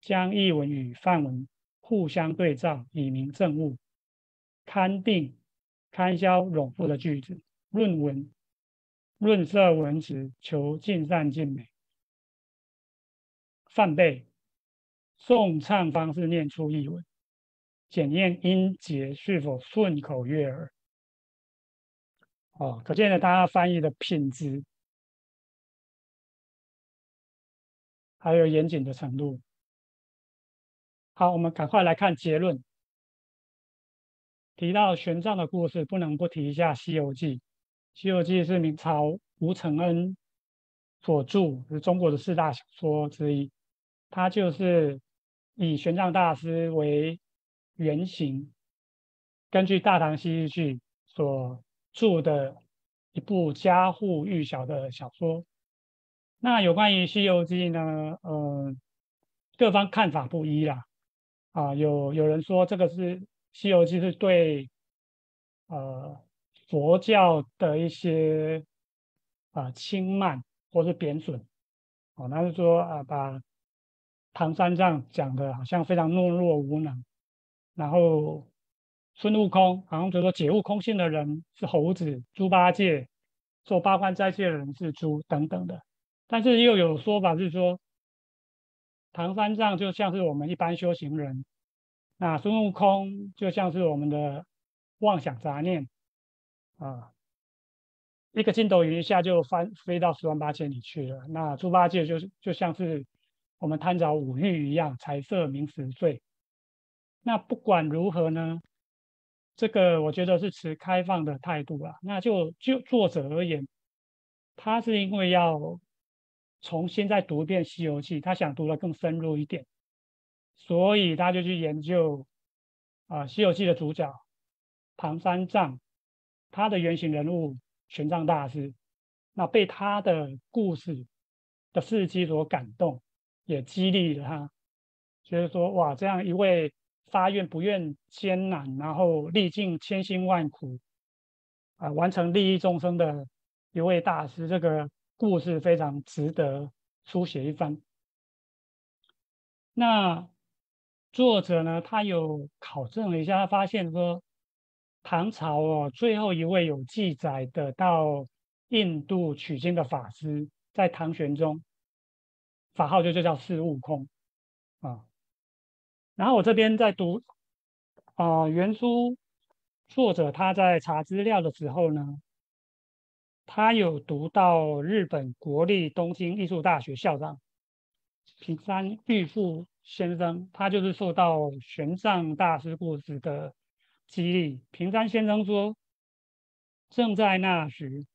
将译文与范文互相对照，以明正误。勘定刊销冗复的句子。论文润色文词，求尽善尽美。范背颂唱方式念出译文，检验音节是否顺口悦耳。哦，可见呢，大家翻译的品质，还有严谨的程度。好，我们赶快来看结论。提到玄奘的故事，不能不提一下《西游记》。《西游记》是明朝吴承恩所著，是中国的四大小说之一。它就是以玄奘大师为原型，根据《大唐西域记》所。著的一部家户寓小的小说，那有关于《西游记》呢？嗯，各方看法不一啦。啊，有有人说这个是《西游记》是对呃佛教的一些啊轻慢或是贬损。哦，那是说啊，把唐三藏讲的好像非常懦弱无能，然后。孙悟空好像就说解悟空性的人是猴子，猪八戒做八关斋戒的人是猪等等的，但是又有说法是说，唐三藏就像是我们一般修行人，那孙悟空就像是我们的妄想杂念啊，一个筋斗云一下就翻飞到十万八千里去了。那猪八戒就是就像是我们贪着五欲一样，财色名食睡。那不管如何呢？这个我觉得是持开放的态度啊。那就就作者而言，他是因为要重新再读一遍《西游记》，他想读得更深入一点，所以他就去研究啊，《西游记》的主角唐三藏，他的原型人物玄奘大师，那被他的故事的事迹所感动，也激励了他，觉得说哇，这样一位。发愿不愿艰难，然后历尽千辛万苦，啊，完成利益众生的一位大师，这个故事非常值得书写一番。那作者呢，他有考证了一下，他发现说，唐朝哦，最后一位有记载的到印度取经的法师，在唐玄宗，法号就叫四悟空，啊。然后我这边在读，啊，原书作者他在查资料的时候呢，他有读到日本国立东京艺术大学校长平山玉树先生，他就是受到玄奘大师故事的激励。平山先生说，正在那时，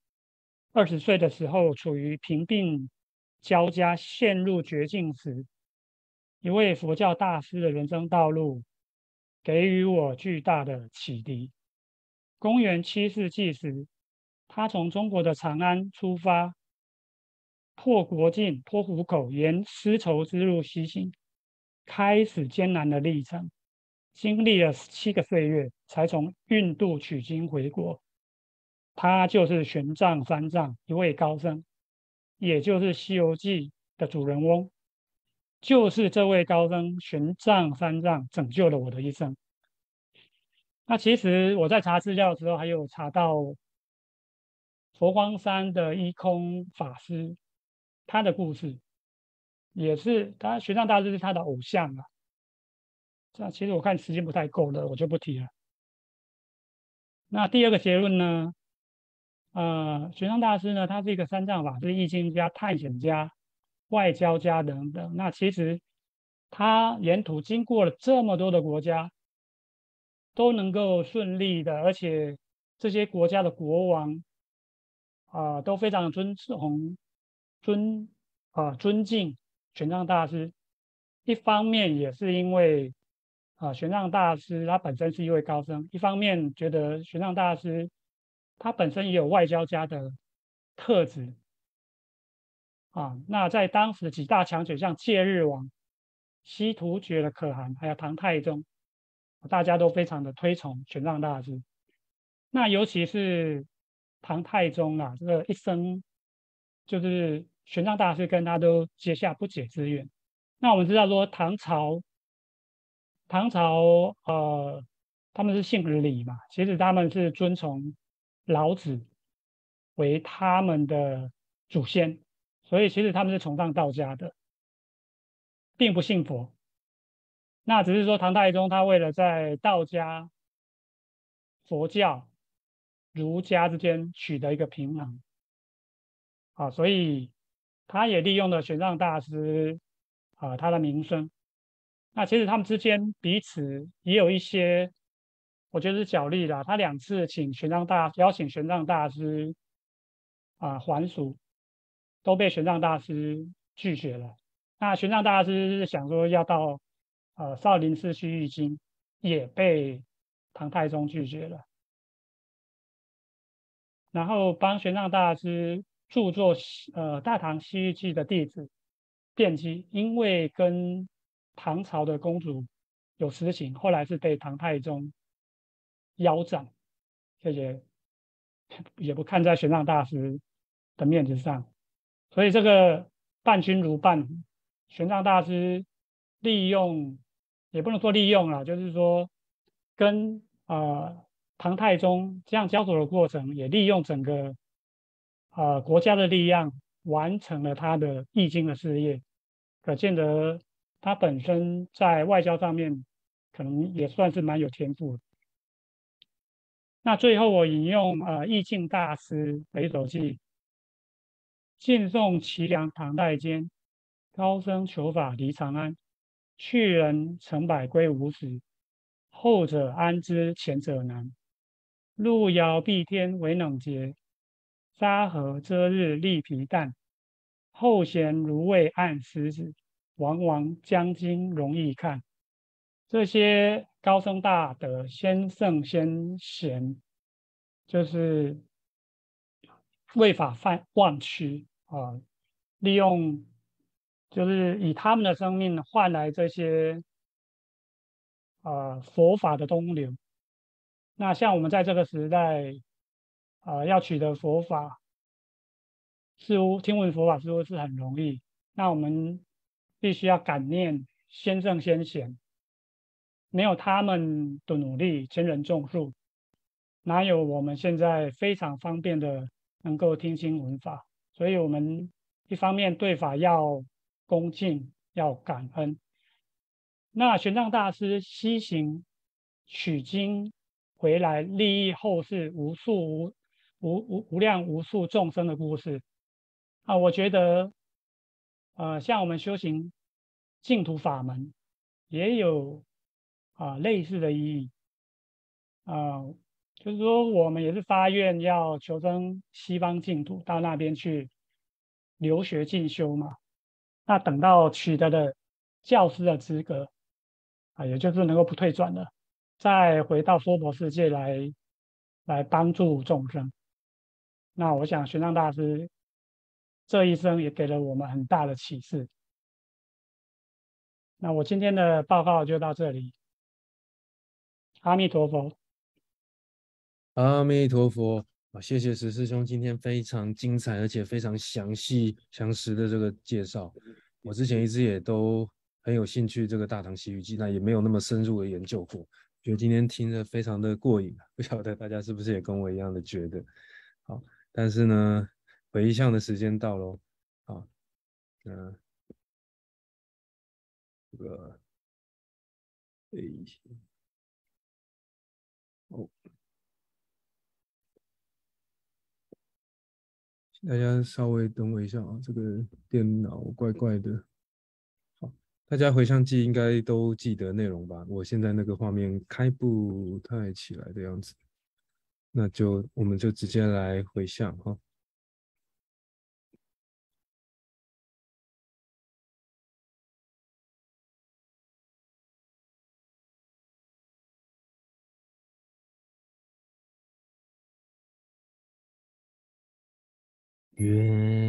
二十岁的时候，处于贫病交加、陷入绝境时。一位佛教大师的人生道路，给予我巨大的启迪。公元七世纪时，他从中国的长安出发，破国境、破虎口，沿丝绸之路西行，开始艰难的历程，经历了七个岁月，才从印度取经回国。他就是玄奘三藏，一位高僧，也就是《西游记》的主人翁。就是这位高僧玄奘三藏拯救了我的一生。那其实我在查资料的时候，还有查到佛光山的一空法师，他的故事也是他玄奘大师是他的偶像啊。这其实我看时间不太够了，我就不提了。那第二个结论呢？呃，玄奘大师呢，他是一个三藏法师、易经家、探险家。外交家等等，那其实他沿途经过了这么多的国家，都能够顺利的，而且这些国家的国王啊都非常尊崇、尊啊尊敬玄奘大师。一方面也是因为啊玄奘大师他本身是一位高僧，一方面觉得玄奘大师他本身也有外交家的特质。啊，那在当时几大强权，像戒日王、西突厥的可汗，还有唐太宗，大家都非常的推崇玄奘大师。那尤其是唐太宗啊，这个一生就是玄奘大师跟他都结下不解之缘。那我们知道说，唐朝，唐朝呃，他们是姓李嘛，其实他们是尊崇老子为他们的祖先。所以其实他们是崇尚道家的，并不信佛。那只是说唐太宗他为了在道家、佛教、儒家之间取得一个平衡，啊，所以他也利用了玄奘大师啊他的名声。那其实他们之间彼此也有一些，我觉得是角力啦。他两次请玄奘大邀请玄奘大师啊还俗。都被玄奘大师拒绝了。那玄奘大师想说要到呃少林寺去玉经，也被唐太宗拒绝了。然后帮玄奘大师著作呃《大唐西域记》的弟子辩机，因为跟唐朝的公主有私情，后来是被唐太宗腰斩，这谢。也不看在玄奘大师的面子上。所以这个伴君如伴玄奘大师利用也不能说利用了，就是说跟呃唐太宗这样交手的过程，也利用整个呃国家的力量，完成了他的易经的事业。可见得他本身在外交上面可能也算是蛮有天赋的。那最后我引用呃易经大师《北斗记》。晋宋齐梁唐代间，高僧求法离长安，去人成百归无十，后者安知前者难？路遥蔽天为冷节，沙河遮日立皮蛋。后贤如未按时子，往往将今容易看。这些高僧大德、先圣先贤，就是为法犯忘屈。啊，利用就是以他们的生命换来这些啊佛法的东流。那像我们在这个时代啊，要取得佛法似乎听闻佛法似乎是很容易。那我们必须要感念先圣先贤，没有他们的努力千人众树，哪有我们现在非常方便的能够听经闻法？所以，我们一方面对法要恭敬，要感恩。那玄奘大师西行取经回来利益后世无数无无无无量无数众生的故事啊，我觉得，呃，像我们修行净土法门，也有啊类似的意义，啊。就是说，我们也是发愿要求生西方净土，到那边去留学进修嘛。那等到取得了教师的资格啊，也就是能够不退转了，再回到娑婆世界来来帮助众生。那我想玄奘大师这一生也给了我们很大的启示。那我今天的报告就到这里。阿弥陀佛。阿弥陀佛，啊！谢谢石师兄今天非常精彩而且非常详细详实的这个介绍。我之前一直也都很有兴趣这个《大唐西域记》，但也没有那么深入的研究过，觉得今天听着非常的过瘾不晓得大家是不是也跟我一样的觉得好？但是呢，回向的时间到喽，好，嗯，这个回。大家稍微等我一下啊，这个电脑怪怪的。好，大家回相记应该都记得内容吧？我现在那个画面开不太起来的样子，那就我们就直接来回相哈。月。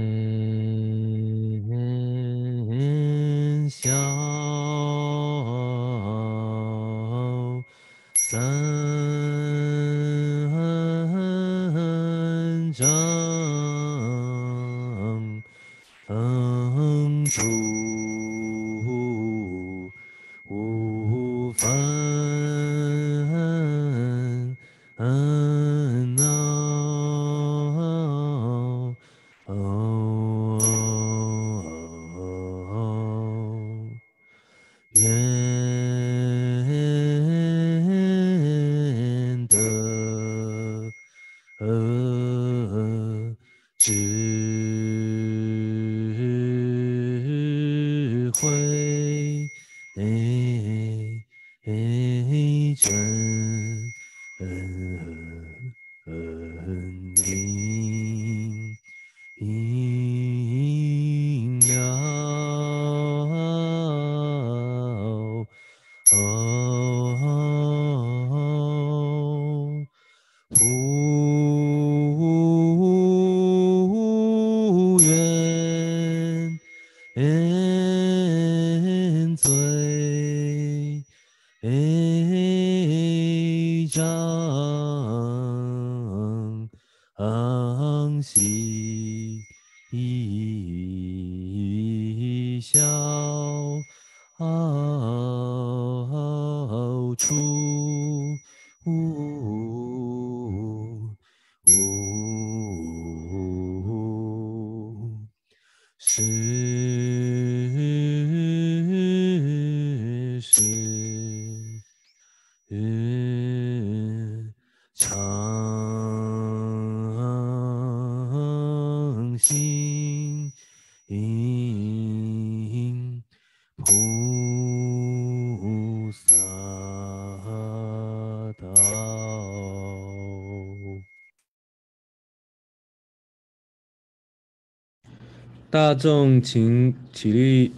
大众，请起立，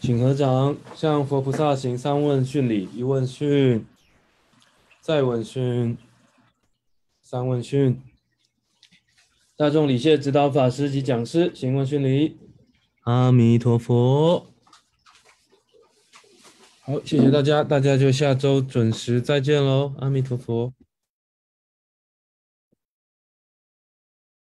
请合掌，向佛菩萨行三问讯礼：一问讯，再问讯，三问讯。大众礼谢指导法师及讲师行问讯礼。阿弥陀佛。好，谢谢大家，大家就下周准时再见喽。阿弥陀佛。